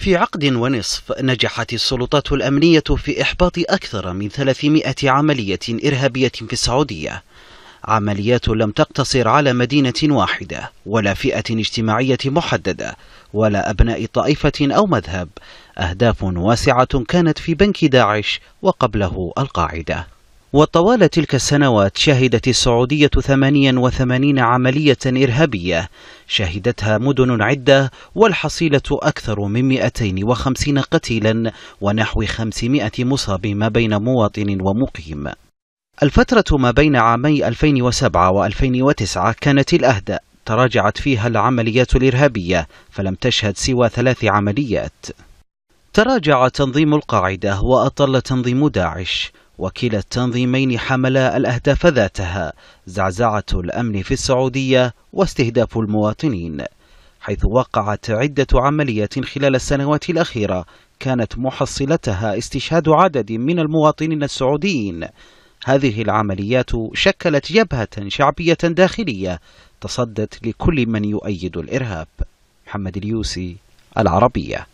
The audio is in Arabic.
في عقد ونصف نجحت السلطات الأمنية في إحباط أكثر من 300 عملية إرهابية في السعودية عمليات لم تقتصر على مدينة واحدة ولا فئة اجتماعية محددة ولا أبناء طائفة أو مذهب أهداف واسعة كانت في بنك داعش وقبله القاعدة وطوال تلك السنوات شهدت السعودية 88 عملية إرهابية شهدتها مدن عدة والحصيلة أكثر من 250 قتيلا ونحو 500 مصاب ما بين مواطن ومقيم الفترة ما بين عامي 2007 و2009 كانت الأهدأ تراجعت فيها العمليات الإرهابية فلم تشهد سوى ثلاث عمليات تراجع تنظيم القاعدة وأطل تنظيم داعش وكلا التنظيمين حملا الأهداف ذاتها زعزعة الأمن في السعودية واستهداف المواطنين حيث وقعت عدة عمليات خلال السنوات الأخيرة كانت محصلتها استشهاد عدد من المواطنين السعوديين هذه العمليات شكلت جبهة شعبية داخلية تصدت لكل من يؤيد الإرهاب محمد اليوسي العربية